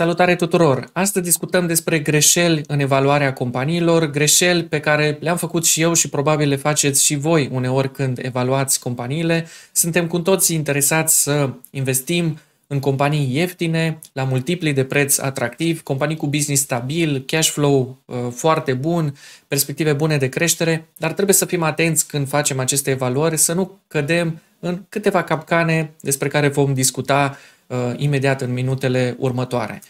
Salutare tuturor! Astăzi discutăm despre greșeli în evaluarea companiilor, greșeli pe care le-am făcut și eu și probabil le faceți și voi uneori când evaluați companiile. Suntem cu toții interesați să investim în companii ieftine, la multipli de preț atractiv, companii cu business stabil, cash flow uh, foarte bun, perspective bune de creștere, dar trebuie să fim atenți când facem aceste evaluări, să nu cădem în câteva capcane despre care vom discuta uh, imediat în minutele următoare.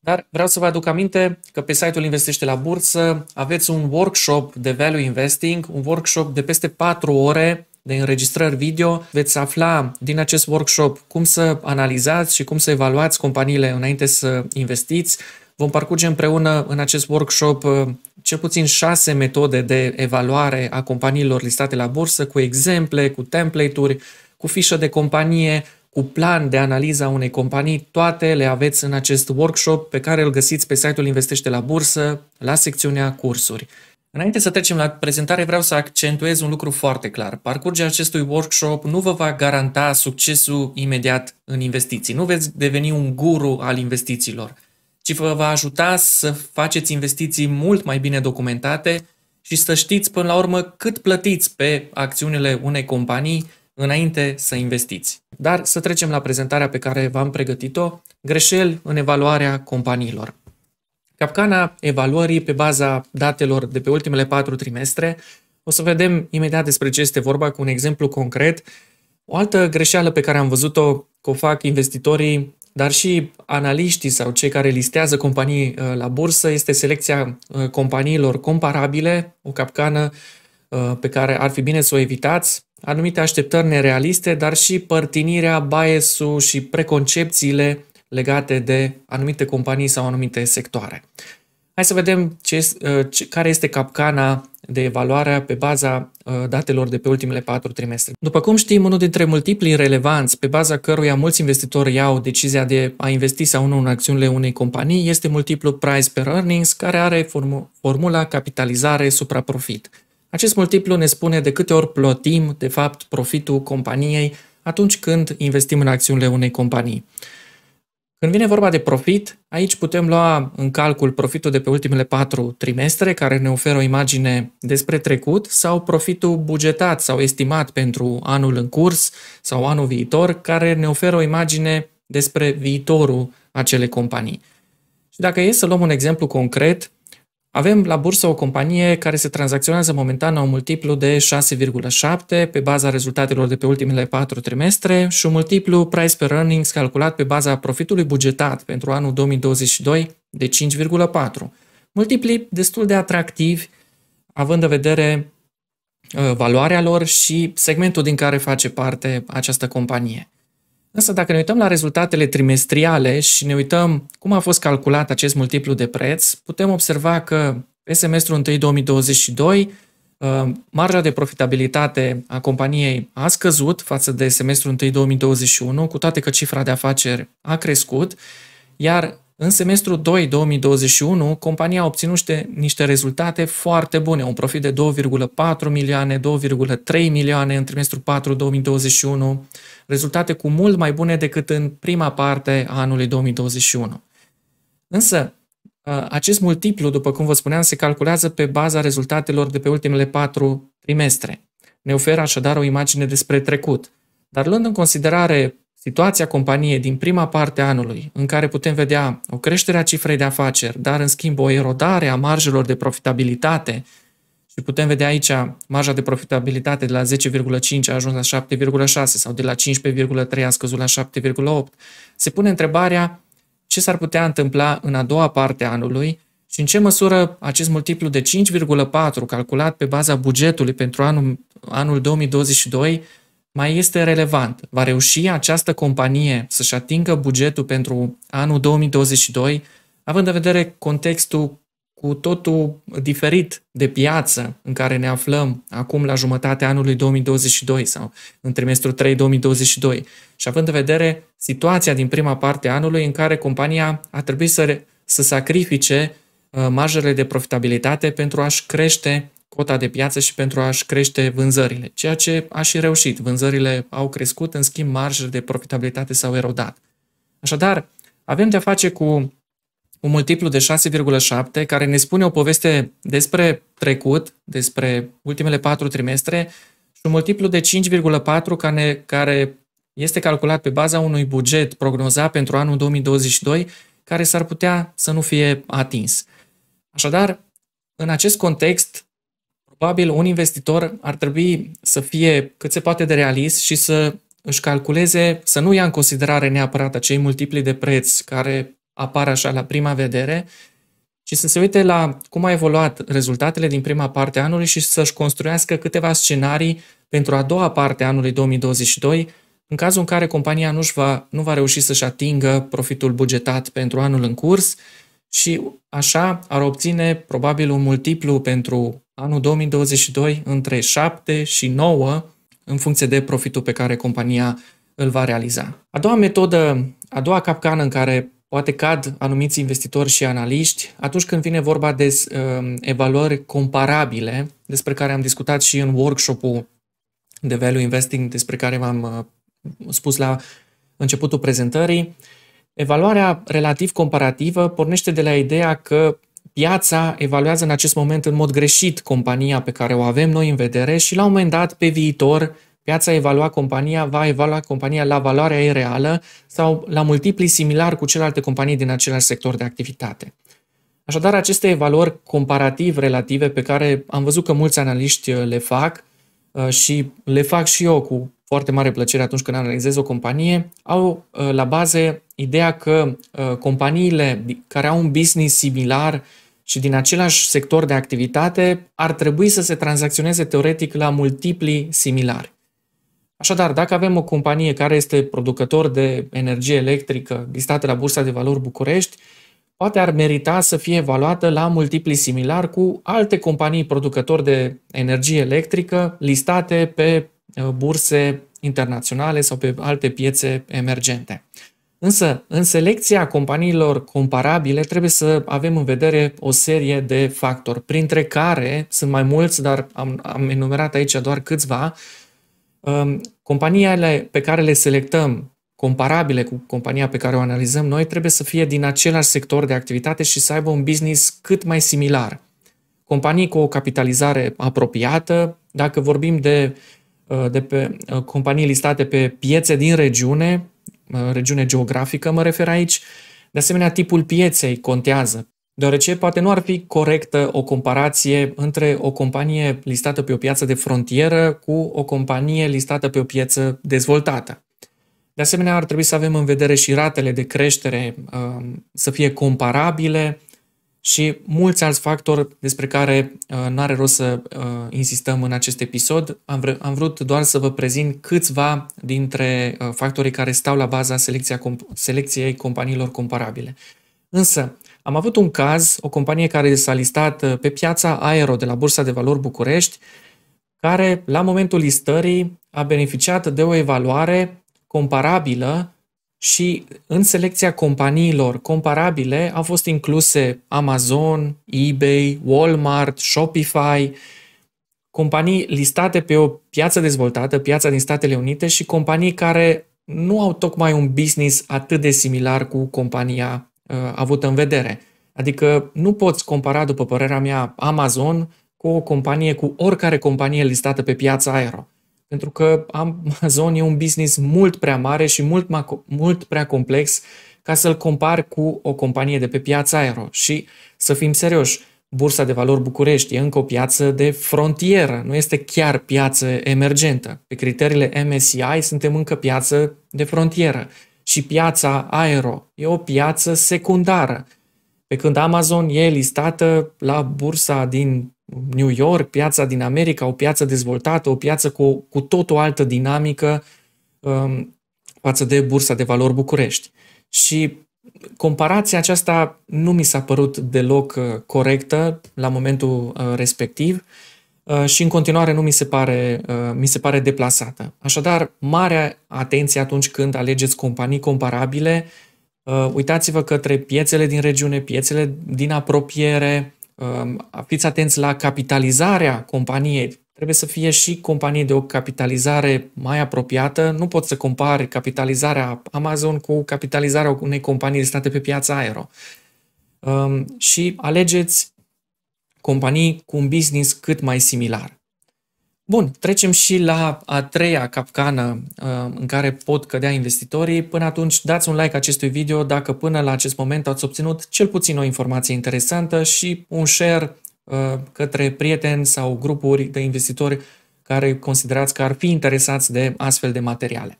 Dar vreau să vă aduc aminte că pe site-ul Investește la Bursă aveți un workshop de value investing, un workshop de peste 4 ore de înregistrări video. Veți afla din acest workshop cum să analizați și cum să evaluați companiile înainte să investiți. Vom parcurge împreună în acest workshop uh, cel puțin șase metode de evaluare a companiilor listate la bursă, cu exemple, cu template-uri, cu fișă de companie, cu plan de analiza unei companii, toate le aveți în acest workshop pe care îl găsiți pe site-ul Investește la Bursă, la secțiunea cursuri. Înainte să trecem la prezentare, vreau să accentuez un lucru foarte clar. Parcurgerea acestui workshop nu vă va garanta succesul imediat în investiții. Nu veți deveni un guru al investițiilor, ci vă va ajuta să faceți investiții mult mai bine documentate și să știți până la urmă cât plătiți pe acțiunile unei companii înainte să investiți. Dar să trecem la prezentarea pe care v-am pregătit-o, greșeli în evaluarea companiilor. Capcana evaluării pe baza datelor de pe ultimele patru trimestre, o să vedem imediat despre ce este vorba cu un exemplu concret. O altă greșeală pe care am văzut-o că o fac investitorii, dar și analiștii sau cei care listează companii uh, la bursă, este selecția uh, companiilor comparabile, o capcană uh, pe care ar fi bine să o evitați anumite așteptări nerealiste, dar și părtinirea, bias și preconcepțiile legate de anumite companii sau anumite sectoare. Hai să vedem ce, uh, ce, care este capcana de evaluare pe baza uh, datelor de pe ultimele patru trimestre. După cum știm, unul dintre multiplii relevanți pe baza căruia mulți investitori iau decizia de a investi sau nu în acțiunile unei companii este multiplul price per earnings, care are formula capitalizare supra profit. Acest multiplu ne spune de câte ori plătim, de fapt, profitul companiei atunci când investim în acțiunile unei companii. Când vine vorba de profit, aici putem lua în calcul profitul de pe ultimele patru trimestre, care ne oferă o imagine despre trecut, sau profitul bugetat sau estimat pentru anul în curs sau anul viitor, care ne oferă o imagine despre viitorul acelei companii. Și dacă e să luăm un exemplu concret, avem la bursă o companie care se tranzacționează momentan la un multiplu de 6,7 pe baza rezultatelor de pe ultimele patru trimestre și un multiplu price per earnings calculat pe baza profitului bugetat pentru anul 2022 de 5,4. Multipli destul de atractivi, având în vedere uh, valoarea lor și segmentul din care face parte această companie. Însă dacă ne uităm la rezultatele trimestriale și ne uităm cum a fost calculat acest multiplu de preț, putem observa că pe semestrul 1 2022 uh, marja de profitabilitate a companiei a scăzut față de semestrul 1 2021, cu toate că cifra de afaceri a crescut, iar în semestru 2 2021, compania a obținut niște, niște rezultate foarte bune, un profit de 2,4 milioane, 2,3 milioane în trimestrul 4 2021, rezultate cu mult mai bune decât în prima parte a anului 2021. Însă, acest multiplu, după cum vă spuneam, se calculează pe baza rezultatelor de pe ultimele patru trimestre. Ne oferă așadar o imagine despre trecut. Dar luând în considerare Situația companiei din prima parte a anului, în care putem vedea o creștere a cifrei de afaceri, dar în schimb o erodare a marjelor de profitabilitate și putem vedea aici marja de profitabilitate de la 10,5 a ajuns la 7,6 sau de la 15,3 a scăzut la 7,8, se pune întrebarea ce s-ar putea întâmpla în a doua parte a anului și în ce măsură acest multiplu de 5,4 calculat pe baza bugetului pentru anul, anul 2022 mai este relevant. Va reuși această companie să-și atingă bugetul pentru anul 2022, având în vedere contextul cu totul diferit de piață în care ne aflăm acum la jumătatea anului 2022 sau în trimestrul 3 2022 și având în vedere situația din prima parte a anului în care compania a trebuit să, să sacrifice uh, marjele de profitabilitate pentru a-și crește cota de piață și pentru a-și crește vânzările, ceea ce a și reușit. Vânzările au crescut, în schimb marjele de profitabilitate s-au erodat. Așadar, avem de-a face cu un multiplu de 6,7 care ne spune o poveste despre trecut, despre ultimele patru trimestre și un multiplu de 5,4 care, care este calculat pe baza unui buget prognozat pentru anul 2022 care s-ar putea să nu fie atins. Așadar, în acest context, probabil un investitor ar trebui să fie cât se poate de realist și să își calculeze, să nu ia în considerare neapărat acei multipli de preț care apar așa la prima vedere, ci să se uite la cum a evoluat rezultatele din prima parte a anului și să-și construiască câteva scenarii pentru a doua parte a anului 2022, în cazul în care compania nu, va, nu va reuși să-și atingă profitul bugetat pentru anul în curs și așa ar obține probabil un multiplu pentru anul 2022 între 7 și 9 în funcție de profitul pe care compania îl va realiza. A doua metodă, a doua capcană în care poate cad anumiți investitori și analiști atunci când vine vorba de um, evaluări comparabile, despre care am discutat și în workshop-ul de Value Investing despre care v-am uh, spus la începutul prezentării. Evaluarea relativ-comparativă pornește de la ideea că piața evaluează în acest moment în mod greșit compania pe care o avem noi în vedere și la un moment dat, pe viitor, piața evalua compania, va evalua compania la valoarea ei reală sau la multipli similar cu celelalte companii din același sector de activitate. Așadar, aceste evaluări comparativ-relative pe care am văzut că mulți analiști uh, le fac uh, și le fac și eu cu foarte mare plăcere atunci când analizez o companie, au ă, la bază ideea că ă, companiile care au un business similar și din același sector de activitate ar trebui să se tranzacționeze teoretic la multipli similari. Așadar, dacă avem o companie care este producător de energie electrică listată la Bursa de Valori București, poate ar merita să fie evaluată la multipli similar cu alte companii producători de energie electrică listate pe Uh, burse internaționale sau pe alte piețe emergente. Însă, în selecția companiilor comparabile trebuie să avem în vedere o serie de factori, printre care sunt mai mulți, dar am, am enumerat aici doar câțiva. Um, companiile pe care le selectăm, comparabile cu compania pe care o analizăm noi, trebuie să fie din același sector de activitate și să aibă un business cât mai similar. Companii cu o capitalizare apropiată, dacă vorbim de Uh, de pe uh, companii listate pe piețe din regiune, uh, regiune geografică mă refer aici. De asemenea, tipul pieței contează, deoarece poate nu ar fi corectă o comparație între o companie listată pe o piață de frontieră cu o companie listată pe o piață dezvoltată. De asemenea, ar trebui să avem în vedere și ratele de creștere să fie comparabile, și mulți alți factori despre care uh, nu are rost să uh, insistăm în acest episod. Am, vre- am vrut doar să vă prezint câțiva dintre uh, factorii care stau la baza selecția comp- selecției companiilor comparabile. Însă, am avut un caz, o companie care s-a listat uh, pe piața Aero de la Bursa de Valori București, care la momentul listării a beneficiat de o evaluare comparabilă și în selecția companiilor comparabile au fost incluse Amazon, eBay, Walmart, Shopify, companii listate pe o piață dezvoltată, piața din Statele Unite și companii care nu au tocmai un business atât de similar cu compania uh, avută în vedere. Adică nu poți compara, după părerea mea, Amazon cu o companie, cu oricare companie listată pe piața aero pentru că Amazon e un business mult prea mare și mult, ma- mult prea complex ca să-l compar cu o companie de pe piața aero. Și să fim serioși, Bursa de Valori București e încă o piață de frontieră, nu este chiar piață emergentă. Pe criteriile MSCI suntem încă piață de frontieră și piața aero e o piață secundară. Pe când Amazon e listată la bursa din New York, piața din America, o piață dezvoltată, o piață cu, cu tot o altă dinamică um, față de bursa de valori București. Și comparația aceasta nu mi s-a părut deloc uh, corectă la momentul uh, respectiv uh, și în continuare nu mi se pare, mi se pare deplasată. Așadar, mare atenție atunci când alegeți companii comparabile Uh, uitați-vă către piețele din regiune, piețele din apropiere, um, fiți atenți la capitalizarea companiei. Trebuie să fie și companii de o capitalizare mai apropiată. Nu poți să compari capitalizarea Amazon cu capitalizarea unei companii listate pe piața aero. Um, și alegeți companii cu un business cât mai similar. Bun, trecem și la a treia capcană uh, în care pot cădea investitorii. Până atunci, dați un like acestui video dacă până la acest moment ați obținut cel puțin o informație interesantă și un share uh, către prieteni sau grupuri de investitori care considerați că ar fi interesați de astfel de materiale.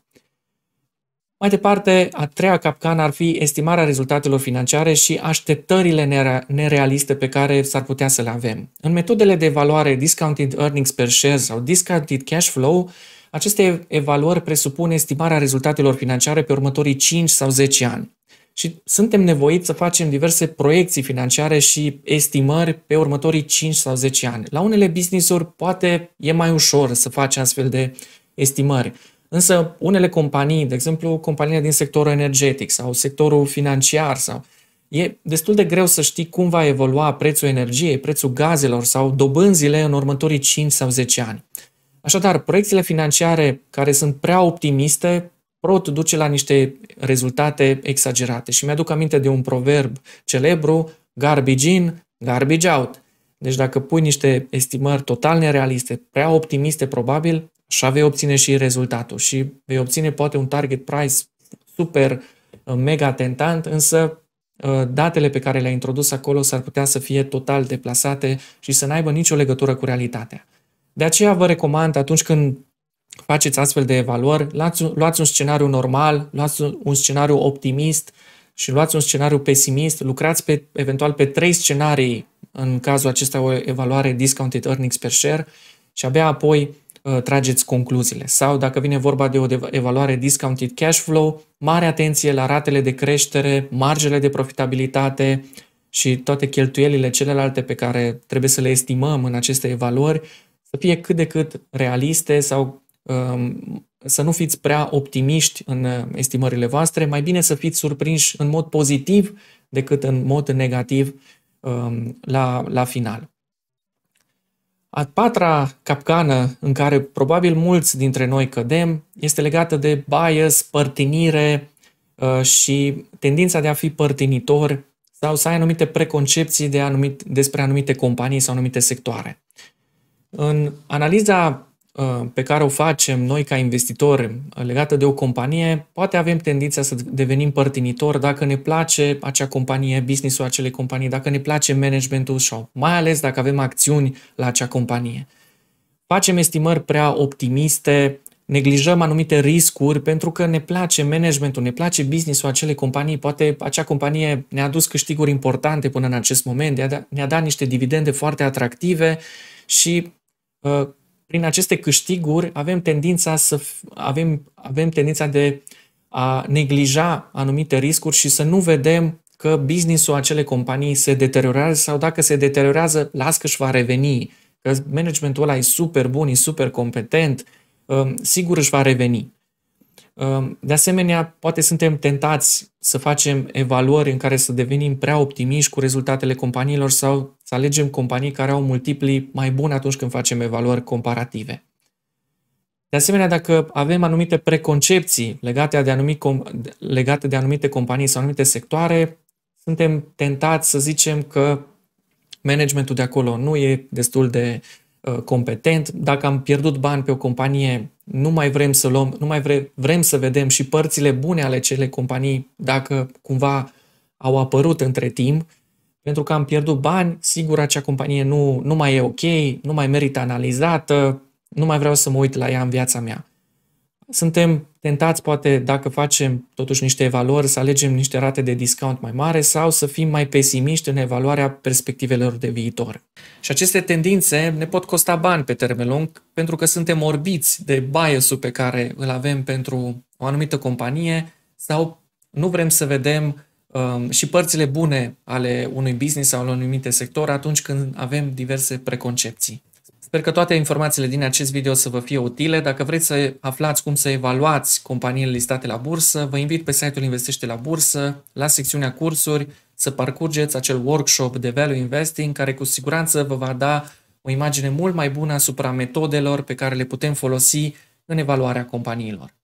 Mai departe, a treia capcană ar fi estimarea rezultatelor financiare și așteptările nerealiste pe care s-ar putea să le avem. În metodele de evaluare Discounted Earnings Per Share sau Discounted Cash Flow, aceste evaluări presupun estimarea rezultatelor financiare pe următorii 5 sau 10 ani. Și suntem nevoiți să facem diverse proiecții financiare și estimări pe următorii 5 sau 10 ani. La unele business-uri poate e mai ușor să faci astfel de estimări. Însă unele companii, de exemplu companiile din sectorul energetic sau sectorul financiar, sau e destul de greu să știi cum va evolua prețul energiei, prețul gazelor sau dobânzile în următorii 5 sau 10 ani. Așadar, proiecțiile financiare care sunt prea optimiste pot duce la niște rezultate exagerate. Și mi-aduc aminte de un proverb celebru, garbage in, garbage out. Deci dacă pui niște estimări total nerealiste, prea optimiste probabil, Așa vei obține și rezultatul și vei obține poate un target price super uh, mega tentant, însă uh, datele pe care le-ai introdus acolo s-ar putea să fie total deplasate și să n-aibă nicio legătură cu realitatea. De aceea vă recomand atunci când faceți astfel de evaluări, luați, luați un scenariu normal, luați un scenariu optimist și luați un scenariu pesimist, lucrați pe, eventual pe trei scenarii, în cazul acesta o evaluare discounted earnings per share și abia apoi Uh, trageți concluziile. Sau dacă vine vorba de o evaluare discounted cash flow, mare atenție la ratele de creștere, marjele de profitabilitate și toate cheltuielile celelalte pe care trebuie să le estimăm în aceste evaluări, să fie cât de cât realiste sau um, să nu fiți prea optimiști în uh, estimările voastre, mai bine să fiți surprinși în mod pozitiv decât în mod negativ um, la, la final. A patra capcană în care probabil mulți dintre noi cădem este legată de bias, părtinire uh, și tendința de a fi părtinitor sau să ai anumite preconcepții de anumit, despre anumite companii sau anumite sectoare. În analiza Uh, pe care o facem noi ca investitori legată de o companie, poate avem tendința să devenim părtinitori dacă ne place acea companie, business-ul acelei companii, dacă ne place managementul sau mai ales dacă avem acțiuni la acea companie. Facem estimări prea optimiste, neglijăm anumite riscuri pentru că ne place managementul, ne place business-ul acelei companii, poate acea companie ne-a adus câștiguri importante până în acest moment, ne-a dat niște dividende foarte atractive și uh, prin aceste câștiguri avem tendința să avem, avem tendința de a neglija anumite riscuri și să nu vedem că businessul acelei companii se deteriorează sau dacă se deteriorează, las că își va reveni, că managementul ăla e super bun, e super competent, um, sigur își va reveni. Ehm, de asemenea, poate suntem tentați să facem evaluări în care să devenim prea optimiști cu rezultatele companiilor sau să alegem companii care au multipli mai buni atunci când facem evaluări comparative. De asemenea, dacă avem anumite preconcepții legate de, anumite legate de anumite companii sau anumite sectoare, suntem tentați să zicem că managementul de acolo nu e destul de Uh, competent. Dacă am pierdut bani pe o companie, nu mai vrem să luăm, nu mai vrem, vrem să vedem și părțile bune ale cele companii dacă cumva au apărut între timp. Pentru că am pierdut bani, sigur acea companie nu, nu mai e ok, nu mai merită analizată, nu mai vreau să mă uit la ea în viața mea. Suntem tentați, poate, dacă facem totuși niște evaluări, să alegem niște rate de discount mai mare sau să fim mai pesimiști în evaluarea perspectivelor de viitor. Și aceste tendințe ne pot costa bani pe termen lung pentru că suntem orbiți de bias pe care îl avem pentru o anumită companie sau nu vrem să vedem um, și părțile bune ale unui business sau al unui anumite sector atunci când avem diverse preconcepții. Sper că toate informațiile din acest video să vă fie utile. Dacă vreți să aflați cum să evaluați companiile listate la bursă, vă invit pe site-ul Investește la bursă, la secțiunea cursuri, să parcurgeți acel workshop de Value Investing, care cu siguranță vă va da o imagine mult mai bună asupra metodelor pe care le putem folosi în evaluarea companiilor.